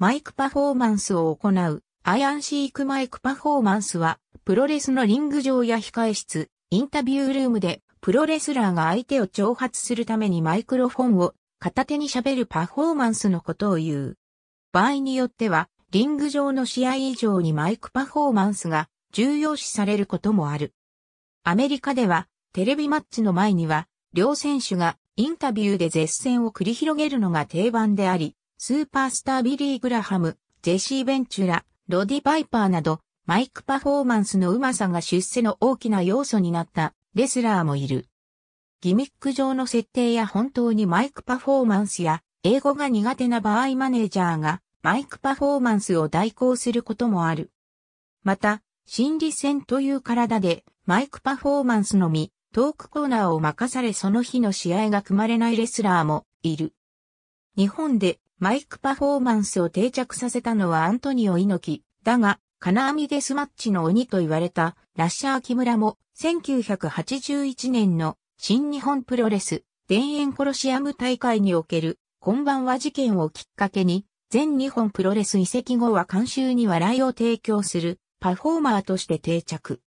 マイクパフォーマンスを行う、アイアンシークマイクパフォーマンスは、プロレスのリング上や控室、インタビュールームで、プロレスラーが相手を挑発するためにマイクロフォンを片手に喋るパフォーマンスのことを言う。場合によっては、リング上の試合以上にマイクパフォーマンスが重要視されることもある。アメリカでは、テレビマッチの前には、両選手がインタビューで絶戦を繰り広げるのが定番であり、スーパースタービリー・グラハム、ジェシー・ベンチュラ、ロディ・パイパーなど、マイクパフォーマンスのうまさが出世の大きな要素になったレスラーもいる。ギミック上の設定や本当にマイクパフォーマンスや、英語が苦手な場合マネージャーがマイクパフォーマンスを代行することもある。また、心理戦という体でマイクパフォーマンスのみ、トークコーナーを任されその日の試合が組まれないレスラーもいる。日本でマイクパフォーマンスを定着させたのはアントニオ猪木。だが、金網デスマッチの鬼と言われたラッシャー木村も1981年の新日本プロレス田園コロシアム大会におけるこんばんは事件をきっかけに全日本プロレス移籍後は監修に笑いを提供するパフォーマーとして定着。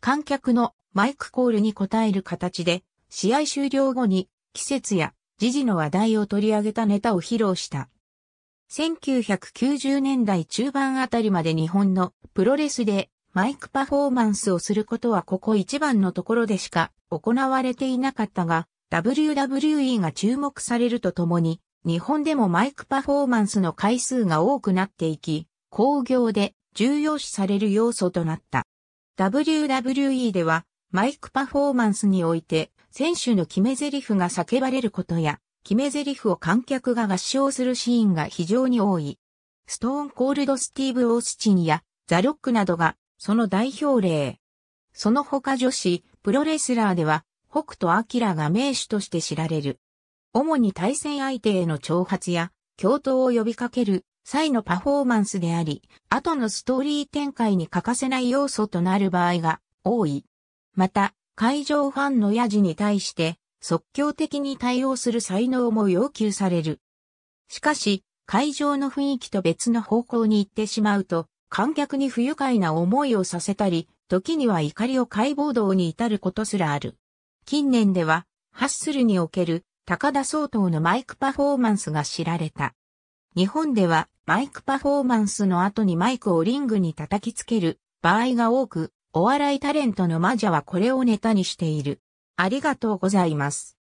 観客のマイクコールに応える形で試合終了後に季節や時事の話題を取り上げたネタを披露した。1990年代中盤あたりまで日本のプロレスでマイクパフォーマンスをすることはここ一番のところでしか行われていなかったが、WWE が注目されるとともに、日本でもマイクパフォーマンスの回数が多くなっていき、工業で重要視される要素となった。WWE ではマイクパフォーマンスにおいて、選手の決め台詞が叫ばれることや、決め台詞を観客が合唱するシーンが非常に多い。ストーンコールドスティーブ・オースチンやザ・ロックなどがその代表例。その他女子、プロレスラーでは北斗晶が名手として知られる。主に対戦相手への挑発や共闘を呼びかける際のパフォーマンスであり、後のストーリー展開に欠かせない要素となる場合が多い。また、会場ファンのヤジに対して、即興的に対応する才能も要求される。しかし、会場の雰囲気と別の方向に行ってしまうと、観客に不愉快な思いをさせたり、時には怒りを解剖道に至ることすらある。近年では、ハッスルにおける高田総統のマイクパフォーマンスが知られた。日本ではマイクパフォーマンスの後にマイクをリングに叩きつける場合が多く、お笑いタレントのマジャはこれをネタにしている。ありがとうございます。